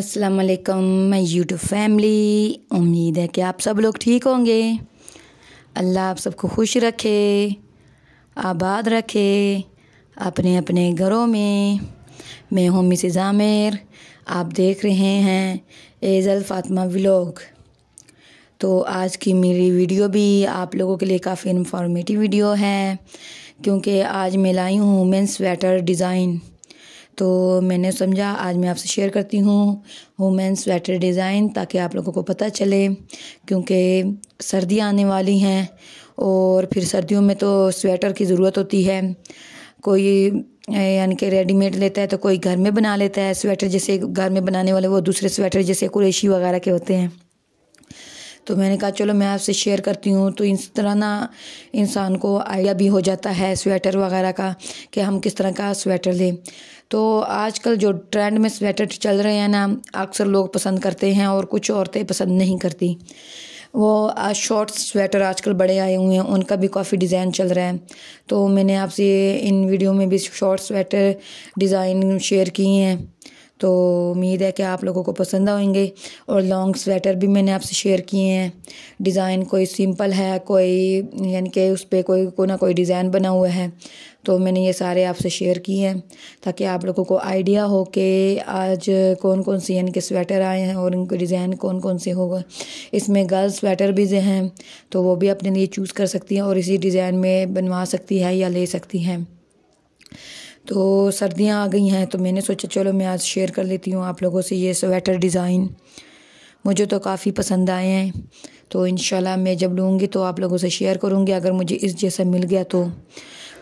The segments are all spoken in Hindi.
अस्सलाम वालेकुम मैं यूट्यूब फैमिली उम्मीद है कि आप सब लोग ठीक होंगे अल्लाह आप सबको खुश रखे आबाद रखे अपने अपने घरों में मैं हूँ मिसिज़ आमिर आप देख रहे हैं एजल फातिमा व्लॉग तो आज की मेरी वीडियो भी आप लोगों के लिए काफ़ी इन्फॉर्मेटिव वीडियो है क्योंकि आज मैं लाई हूँ वुमेन स्वेटर डिज़ाइन तो मैंने समझा आज मैं आपसे शेयर करती हूँ वुमेन स्वेटर डिज़ाइन ताकि आप लोगों को पता चले क्योंकि सर्दियाँ आने वाली हैं और फिर सर्दियों में तो स्वेटर की ज़रूरत होती है कोई यानी कि रेडीमेड लेता है तो कोई घर में बना लेता है स्वेटर जैसे घर में बनाने वाले वो दूसरे स्वेटर जैसे कुरेशी वगैरह के होते हैं तो मैंने कहा चलो मैं आपसे शेयर करती हूँ तो इस तरह ना इंसान को आइडिया भी हो जाता है स्वेटर वगैरह का कि हम किस तरह का स्वेटर लें तो आजकल जो ट्रेंड में स्वेटर चल रहे हैं ना अक्सर लोग पसंद करते हैं और कुछ औरतें पसंद नहीं करती वो शॉर्ट्स स्वेटर आजकल बड़े आए हुए हैं उनका भी काफ़ी डिज़ाइन चल रहा है तो मैंने आपसे इन वीडियो में भी शॉर्ट स्वेटर डिज़ाइन शेयर किए हैं तो उम्मीद है कि आप लोगों को पसंद आएंगे और लॉन्ग स्वेटर भी मैंने आपसे शेयर किए हैं डिज़ाइन कोई सिंपल है कोई यानी कि उस पर कोई को ना कोई डिज़ाइन बना हुआ है तो मैंने ये सारे आपसे शेयर किए हैं ताकि आप लोगों को आइडिया हो कि आज कौन कौन से यानी कि स्वेटर आए हैं और उनके डिज़ाइन कौन कौन से होगा इसमें गर्ल्स स्वेटर भी हैं तो वो भी अपने लिए चूज़ कर सकती हैं और इसी डिज़ाइन में बनवा सकती है या ले सकती हैं तो सर्दियाँ आ गई हैं तो मैंने सोचा चलो मैं आज शेयर कर लेती हूँ आप लोगों से ये स्वेटर डिज़ाइन मुझे तो काफ़ी पसंद आए हैं तो इन मैं जब लूँगी तो आप लोगों से शेयर करूँगी अगर मुझे इस जैसा मिल गया तो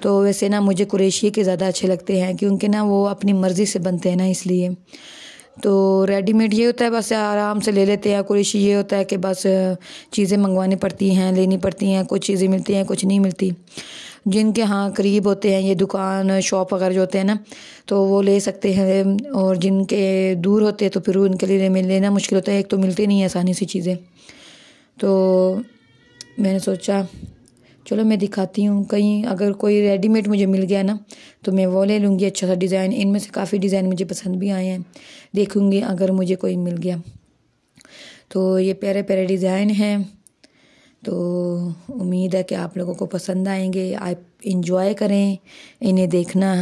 तो वैसे ना मुझे कुरेशी के ज़्यादा अच्छे लगते हैं क्योंकि ना वो अपनी मर्ज़ी से बनते हैं ना इसलिए तो रेडीमेड ये होता है बस आराम से ले लेते हैं कुरेशी ये होता है कि बस चीज़ें मंगवानी पड़ती हैं लेनी पड़ती हैं कुछ चीज़ें मिलती हैं कुछ नहीं मिलती जिनके यहाँ करीब होते हैं ये दुकान शॉप वगैरह जो होते हैं ना तो वो ले सकते हैं और जिनके दूर होते हैं तो फिर उनके लिए लेना मुश्किल होता है एक तो मिलती नहीं है आसानी से चीज़ें तो मैंने सोचा चलो मैं दिखाती हूँ कहीं अगर कोई रेडीमेड मुझे मिल गया ना तो मैं वो ले लूँगी अच्छा सा डिज़ाइन इनमें से काफ़ी डिज़ाइन मुझे पसंद भी आए हैं देखूँगी अगर मुझे कोई मिल गया तो ये प्यारे प्यारे डिज़ाइन हैं तो उम्मीद है कि आप लोगों को पसंद आएंगे आप इन्जॉय करें इन्हें देखना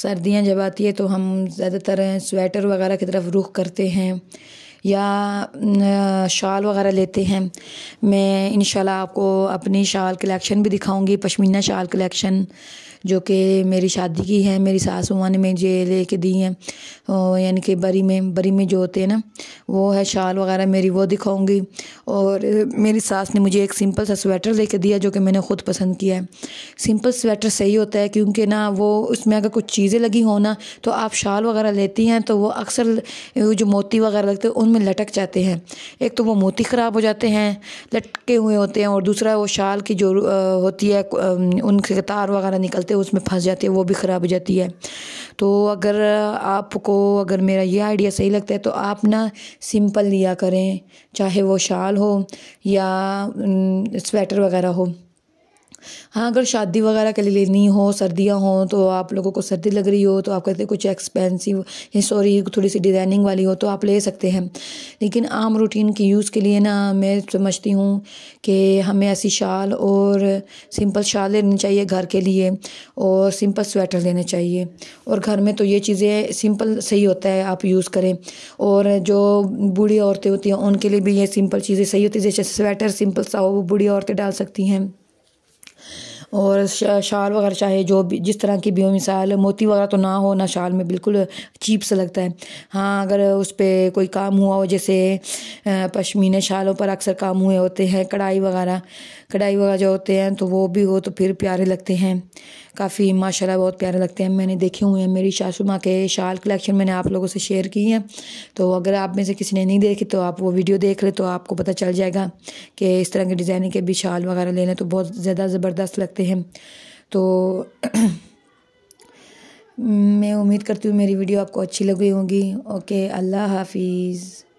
सर्दियां जब आती है तो हम ज़्यादातर स्वेटर वगैरह की तरफ रुख करते हैं या शाल वगैरह लेते हैं मैं इन आपको अपनी शाल कलेक्शन भी दिखाऊंगी पश्मीना शाल कलेक्शन जो कि मेरी शादी की है मेरी सास ने मुझे ले के दी हैं यानी कि बरी में बरी में जो होते हैं ना वो है शाल वगैरह मेरी वो दिखाऊंगी और मेरी सास ने मुझे एक सिंपल सा स्वेटर लेके दिया जो कि मैंने ख़ुद पसंद किया है सिंपल स्वेटर सही होता है क्योंकि ना वो उसमें अगर कुछ चीज़ें लगी हो ना तो आप शाल वगैरह लेती हैं तो वो अक्सर जो मोती वगैरह लगते हैं उन उनमें लटक जाते हैं एक तो वो मोती ख़राब हो जाते हैं लटके हुए होते हैं और दूसरा वो शाल की जो होती है उनके तार वगैरह निकलते हैं उसमें फंस जाती है वो भी ख़राब हो जाती है तो अगर आपको अगर मेरा ये आइडिया सही लगता है तो आप ना सिंपल लिया करें चाहे वो शाल हो या स्वेटर वगैरह हो हाँ अगर शादी वगैरह के लिए लेनी हो सर्दियाँ हो तो आप लोगों को सर्दी लग रही हो तो आप कहते कुछ एक्सपेंसिव सॉरी थोड़ी सी डिज़ाइनिंग वाली हो तो आप ले सकते हैं लेकिन आम रूटीन के यूज़ के लिए ना मैं समझती हूँ कि हमें ऐसी शाल और सिंपल शाल लेनी चाहिए घर के लिए और सिंपल स्वेटर लेने चाहिए और घर में तो ये चीज़ें सिंपल सही होता है आप यूज़ करें और जो बूढ़ी औरतें होती हैं उनके लिए भी ये सिंपल चीज़ें सही होती है जैसे स्वेटर सिंपल सा हो वो बूढ़ी औरतें डाल सकती हैं और शाल वगैरह चाहे जो भी जिस तरह की मिसाल मोती वगैरह तो ना हो ना शाल में बिल्कुल चीप सा लगता है हाँ अगर उस पर कोई काम हुआ हो जैसे पशमीने शालों पर अक्सर काम हुए होते हैं कढ़ाई वगैरह कढ़ाई वगैरह जो होते हैं तो वो भी हो तो फिर प्यारे लगते हैं काफ़ी माशाला बहुत प्यारे लगते हैं मैंने देखे हुए हैं मेरी सासू माँ के शाल कलेक्शन मैंने आप लोगों से शेयर की है तो अगर आप में से किसी ने नहीं देखी तो आप वो वीडियो देख ले तो आपको पता चल जाएगा कि इस तरह के डिज़ाइनिंग के भी शाल वगैरह लेने तो बहुत ज़्यादा ज़बरदस्त लगते हैं सकते हैं तो मैं उम्मीद करती हूँ मेरी वीडियो आपको अच्छी लगी होगी ओके अल्लाह हाफिज़